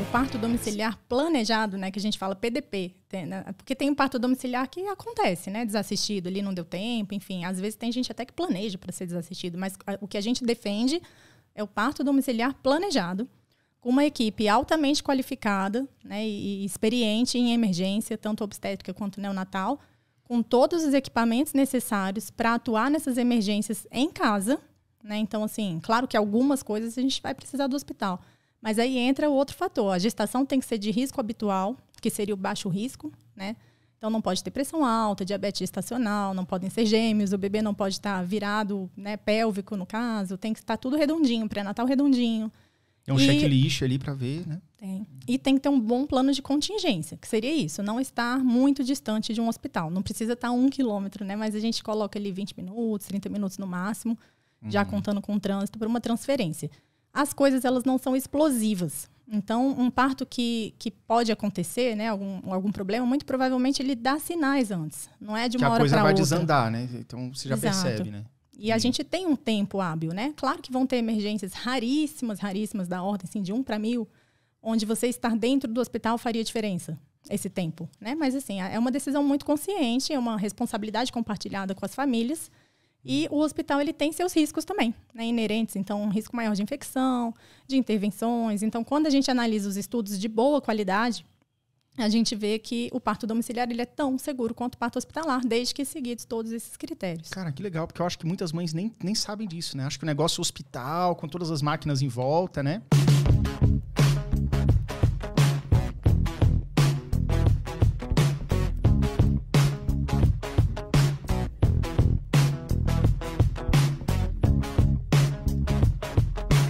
o parto domiciliar planejado, né, que a gente fala PDP, tem, né, porque tem um parto domiciliar que acontece, né, desassistido, ali não deu tempo, enfim, às vezes tem gente até que planeja para ser desassistido, mas a, o que a gente defende é o parto domiciliar planejado, com uma equipe altamente qualificada, né, e, e experiente em emergência, tanto obstétrica quanto neonatal, com todos os equipamentos necessários para atuar nessas emergências em casa, né? Então assim, claro que algumas coisas a gente vai precisar do hospital, mas aí entra o outro fator. A gestação tem que ser de risco habitual, que seria o baixo risco, né? Então não pode ter pressão alta, diabetes gestacional, não podem ser gêmeos, o bebê não pode estar virado, né, pélvico no caso, tem que estar tudo redondinho, pré-natal redondinho. É um e... checklist ali para ver, né? Tem. E tem que ter um bom plano de contingência, que seria isso, não estar muito distante de um hospital. Não precisa estar um quilômetro, né? Mas a gente coloca ali 20 minutos, 30 minutos no máximo, já uhum. contando com o trânsito, para uma transferência as coisas elas não são explosivas. Então, um parto que, que pode acontecer, né, algum, algum problema, muito provavelmente ele dá sinais antes. Não é de uma que hora para outra. a coisa vai outra. desandar, né? Então, você já Exato. percebe, né? E a gente tem um tempo hábil, né? Claro que vão ter emergências raríssimas, raríssimas, da ordem assim, de um para mil, onde você estar dentro do hospital faria diferença esse tempo, né? Mas assim, é, é uma decisão muito consciente, é uma responsabilidade compartilhada com as famílias e o hospital ele tem seus riscos também, né, inerentes, então um risco maior de infecção, de intervenções. Então, quando a gente analisa os estudos de boa qualidade, a gente vê que o parto domiciliar ele é tão seguro quanto o parto hospitalar, desde que seguidos todos esses critérios. Cara, que legal, porque eu acho que muitas mães nem, nem sabem disso, né? Acho que o negócio hospital, com todas as máquinas em volta, né?